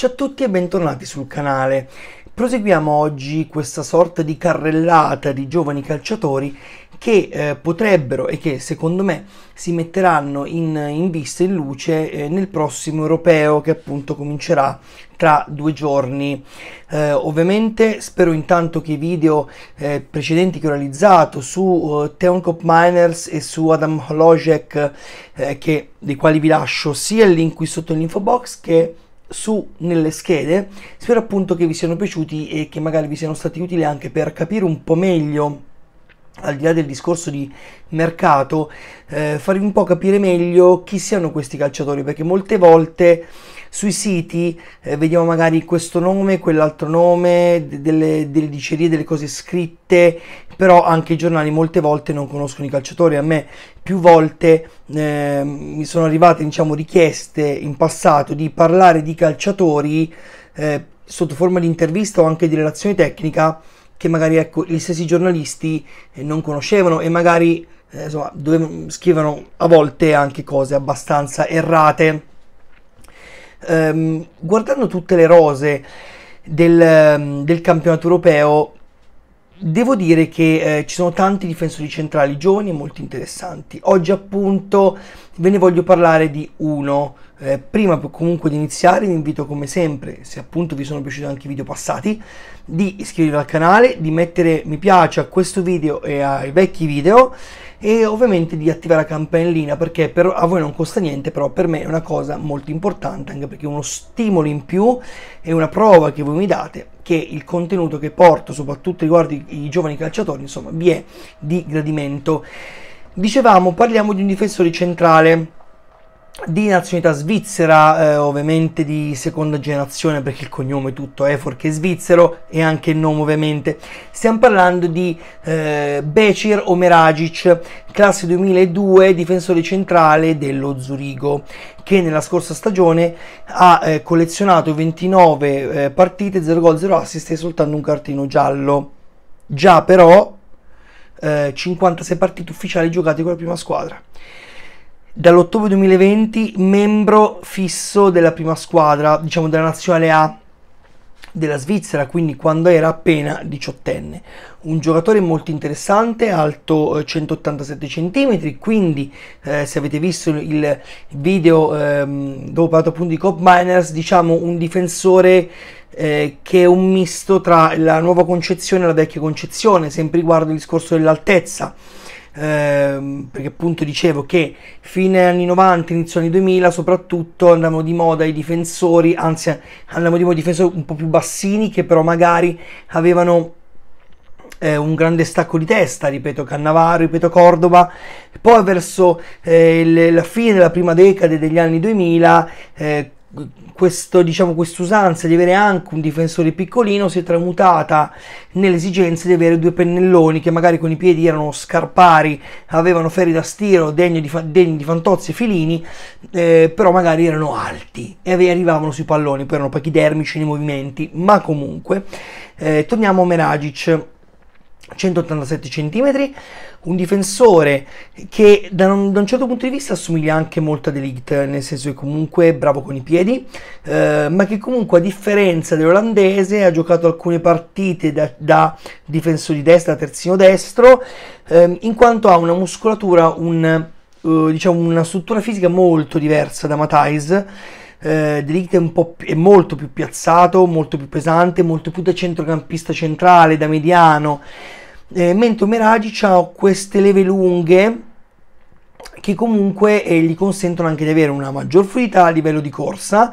Ciao a tutti e bentornati sul canale. Proseguiamo oggi questa sorta di carrellata di giovani calciatori che eh, potrebbero e che secondo me si metteranno in, in vista, in luce eh, nel prossimo europeo che appunto comincerà tra due giorni. Eh, ovviamente spero intanto che i video eh, precedenti che ho realizzato su uh, eh, Theon Miners e su Adam Holojek, eh, che, dei quali vi lascio sia il link qui sotto l'info box che su nelle schede spero appunto che vi siano piaciuti e che magari vi siano stati utili anche per capire un po' meglio al di là del discorso di mercato eh, farvi un po' capire meglio chi siano questi calciatori perché molte volte sui siti eh, vediamo magari questo nome, quell'altro nome, delle, delle dicerie, delle cose scritte, però anche i giornali molte volte non conoscono i calciatori. A me più volte eh, mi sono arrivate diciamo, richieste in passato di parlare di calciatori eh, sotto forma di intervista o anche di relazione tecnica che magari ecco, gli stessi giornalisti eh, non conoscevano e magari eh, insomma, scrivono a volte anche cose abbastanza errate ehm, guardando tutte le rose del, ehm, del campionato europeo, devo dire che eh, ci sono tanti difensori centrali giovani e molto interessanti. Oggi appunto ve ne voglio parlare di uno eh, prima comunque di iniziare vi invito come sempre, se appunto vi sono piaciuti anche i video passati, di iscrivervi al canale, di mettere mi piace a questo video e ai vecchi video e ovviamente di attivare la campanellina perché per, a voi non costa niente, però per me è una cosa molto importante anche perché è uno stimolo in più e una prova che voi mi date che il contenuto che porto, soprattutto riguardo i, i giovani calciatori, insomma, vi è di gradimento. Dicevamo, parliamo di un difensore centrale di nazionalità svizzera, eh, ovviamente di seconda generazione perché il cognome tutto è forché svizzero e anche il nome ovviamente. Stiamo parlando di eh, Becir Omeragic, classe 2002, difensore centrale dello Zurigo, che nella scorsa stagione ha eh, collezionato 29 eh, partite, 0 gol, 0 assist e soltanto un cartino giallo. Già però 56 eh, partite ufficiali giocate con la prima squadra dall'ottobre 2020 membro fisso della prima squadra, diciamo della nazionale A della Svizzera, quindi quando era appena diciottenne. Un giocatore molto interessante, alto 187 eh, cm, quindi eh, se avete visto il video ehm, dove ho parlato appunto di Cop Miners, diciamo un difensore eh, che è un misto tra la nuova concezione e la vecchia concezione, sempre riguardo il discorso dell'altezza ehm, perché appunto dicevo che fine anni 90, inizio anni 2000 soprattutto andavano di moda i difensori, anzi andavano di moda i difensori un po' più bassini che però magari avevano eh, un grande stacco di testa, ripeto Cannavaro, ripeto Cordova, poi verso eh, la fine della prima decade degli anni 2000 eh, questo, diciamo, quest'usanza di avere anche un difensore piccolino si è tramutata nell'esigenza di avere due pennelloni che magari con i piedi erano scarpari, avevano ferri da stiro degni di, degni di Fantozzi e Filini, eh, però magari erano alti e arrivavano sui palloni, poi erano pachidermici nei movimenti, ma comunque eh, torniamo a Meragic 187 cm, un difensore che da un, da un, certo punto di vista assomiglia anche molto a Delict, nel senso che comunque è bravo con i piedi, eh, ma che comunque a differenza dell'olandese ha giocato alcune partite da, da difensore di destra, terzino destro, eh, in quanto ha una muscolatura, un, eh, diciamo una struttura fisica molto diversa da Matthijs, eh, Delict è, è, molto più piazzato, molto più pesante, molto più da centrocampista centrale, da mediano eh, mentre Meragi ha queste leve lunghe che comunque eh, gli consentono anche di avere una maggior fluidità a livello di corsa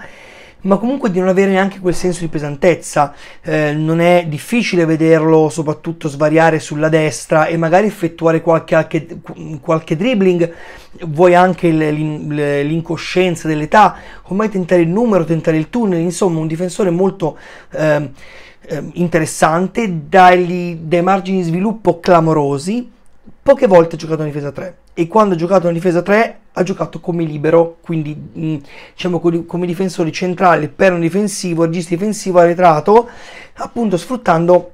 ma comunque di non avere neanche quel senso di pesantezza. Eh, non è difficile vederlo soprattutto svariare sulla destra e magari effettuare qualche, anche, qualche dribbling, vuoi anche l'incoscienza dell'età, ormai tentare il numero, tentare il tunnel, insomma un difensore molto... Eh, eh, interessante, dagli dei margini di sviluppo clamorosi, poche volte ha giocato in difesa 3 e quando ha giocato in difesa 3 ha giocato come libero, quindi mh, diciamo come difensore centrale per un difensivo, regista difensivo arretrato, appunto sfruttando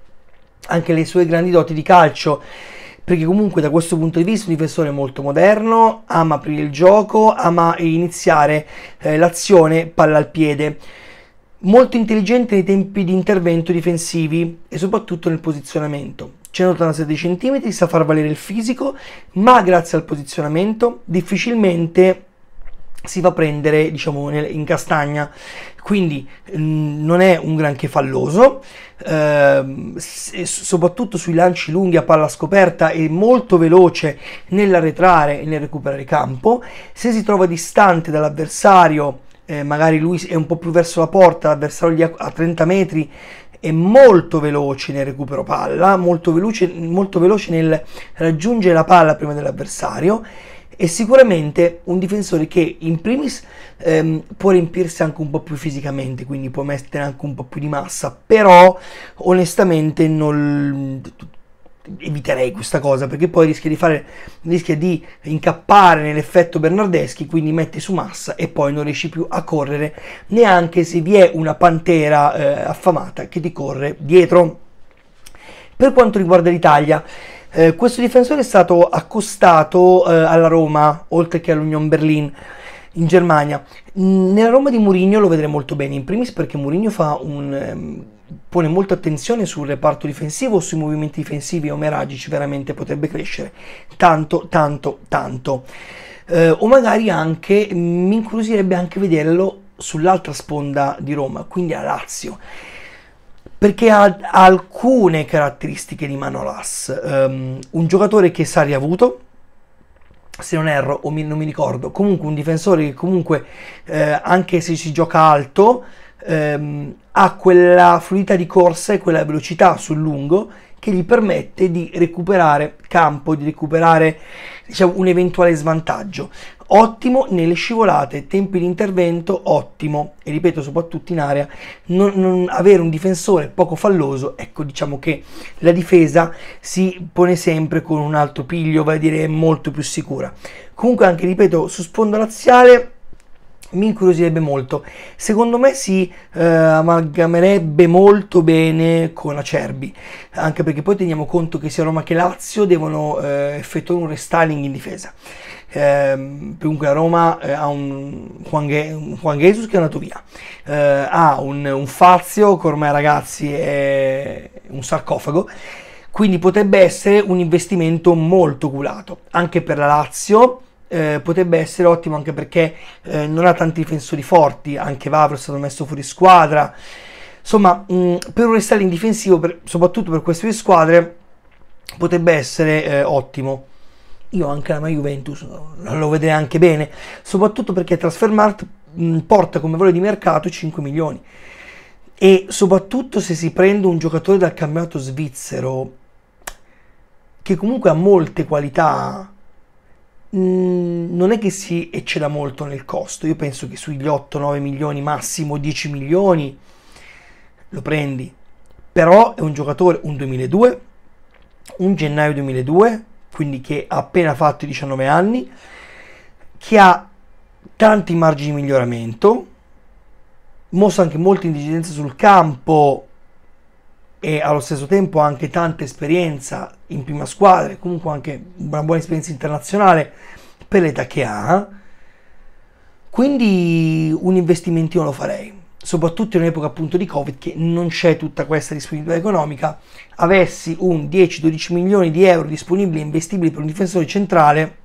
anche le sue grandi doti di calcio perché comunque da questo punto di vista è un difensore molto moderno, ama aprire il gioco, ama iniziare eh, l'azione palla al piede molto intelligente nei tempi di intervento difensivi e soprattutto nel posizionamento. 187 cm sa far valere il fisico, ma grazie al posizionamento difficilmente si va a prendere diciamo, in castagna quindi mm, non è un granché falloso ehm, soprattutto sui lanci lunghi a palla scoperta è molto veloce nell'arretrare e nel recuperare campo se si trova distante dall'avversario eh, magari lui è un po' più verso la porta, l'avversario gli ha, a 30 metri è molto veloce nel recupero palla, molto veloce, molto veloce nel raggiungere la palla prima dell'avversario e sicuramente un difensore che in primis ehm, può riempirsi anche un po' più fisicamente, quindi può mettere anche un po' più di massa, però onestamente non eviterei questa cosa perché poi rischia di, fare, rischia di incappare nell'effetto Bernardeschi, quindi metti su massa e poi non riesci più a correre neanche se vi è una pantera eh, affamata che ti corre dietro. Per quanto riguarda l'Italia, eh, questo difensore è stato accostato eh, alla Roma, oltre che all'Union Berlin in Germania. Nella Roma di Mourinho lo vedremo molto bene, in primis perché Mourinho fa un ehm, pone molta attenzione sul reparto difensivo, o sui movimenti difensivi, Omer veramente potrebbe crescere tanto, tanto, tanto. Eh, o magari anche, mi incuriosirebbe anche vederlo sull'altra sponda di Roma, quindi a Lazio, perché ha, alcune caratteristiche di Manolas, um, un giocatore che sa riavuto, se non erro o mi, non mi ricordo, comunque un difensore che comunque eh, anche se si gioca alto ehm, ha quella fluidità di corsa e quella velocità sul lungo che gli permette di recuperare campo, di recuperare diciamo, un eventuale svantaggio. Ottimo nelle scivolate, tempi di intervento ottimo e ripeto soprattutto in area non, non avere un difensore poco falloso, ecco diciamo che la difesa si pone sempre con un alto piglio, va a dire molto più sicura. Comunque anche ripeto su sfondo laziale mi incuriosirebbe molto. Secondo me si eh, amalgamerebbe molto bene con Acerbi, anche perché poi teniamo conto che sia Roma che Lazio devono eh, effettuare un restyling in difesa. Eh, dunque la Roma eh, ha un Juan, un Juan, Jesus che è andato via, eh, ha un, un Fazio che ormai ragazzi è un sarcofago quindi potrebbe essere un investimento molto culato anche per la Lazio eh, potrebbe essere ottimo anche perché eh, non ha tanti difensori forti, anche Vavro è stato messo fuori squadra. Insomma, mh, mm, per un restyling difensivo, per, soprattutto per queste due squadre, potrebbe essere eh, ottimo. Io anche la mia Juventus eh, lo vedrei anche bene, soprattutto perché Transfermart mm, porta come valore di mercato 5 milioni. E soprattutto se si prende un giocatore dal campionato svizzero, che comunque ha molte qualità, Mm, non è che si ecceda molto nel costo. Io penso che sugli 8-9 milioni, massimo 10 milioni, lo prendi. Però è un giocatore, un 2002, un gennaio 2002, quindi che ha appena fatto i 19 anni, che ha tanti margini di miglioramento, mostra anche molta indigenza sul campo, e allo stesso tempo anche tanta esperienza in prima squadra e comunque anche una buona esperienza internazionale per l'età che ha, quindi un investimento io lo farei, soprattutto in un'epoca appunto di Covid che non c'è tutta questa disponibilità economica, avessi un 10-12 milioni di euro disponibili e investibili per un difensore centrale,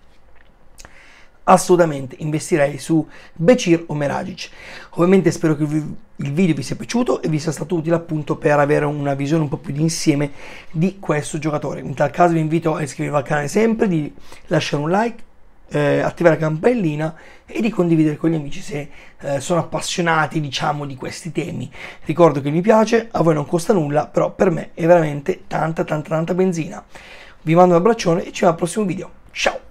assolutamente investirei su Becir o Meragic. Ovviamente spero che il video vi sia piaciuto e vi sia stato utile appunto per avere una visione un po' più di insieme di questo giocatore. In tal caso vi invito a iscrivervi al canale sempre, di lasciare un like, eh, attivare la campanellina e di condividere con gli amici se eh, sono appassionati diciamo di questi temi. Ricordo che mi piace, a voi non costa nulla, però per me è veramente tanta tanta tanta benzina. Vi mando un abbraccione e ci vediamo al prossimo video. Ciao!